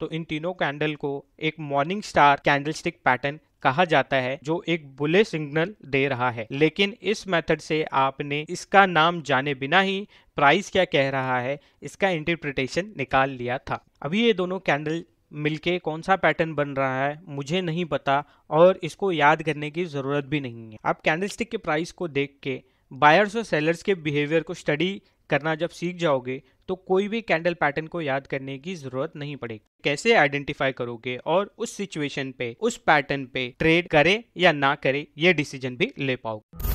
तो इन तीनों कैंडल को एक morning star candle stick pattern कहा जाता है जो एक बुले सिग्नल दे रहा है लेकिन इस मेथड से आपने इसका नाम जाने बिना ही प्राइस क्या कह रहा है इसका इंटरप्रिटेशन निकाल लिया था अभी ये दोनों कैंडल मिलके कौन सा पैटर्न बन रहा है मुझे नहीं पता और इसको याद करने की ज़रूरत भी नहीं है आप कैंडलस्टिक के प्राइस को देख के बायर्स और सेलर्स के बिहेवियर को स्टडी करना जब सीख जाओगे तो कोई भी कैंडल पैटर्न को याद करने की जरूरत नहीं पड़ेगी कैसे आइडेंटिफाई करोगे और उस सिचुएशन पे उस पैटर्न पे ट्रेड करे या ना करे ये डिसीजन भी ले पाओगे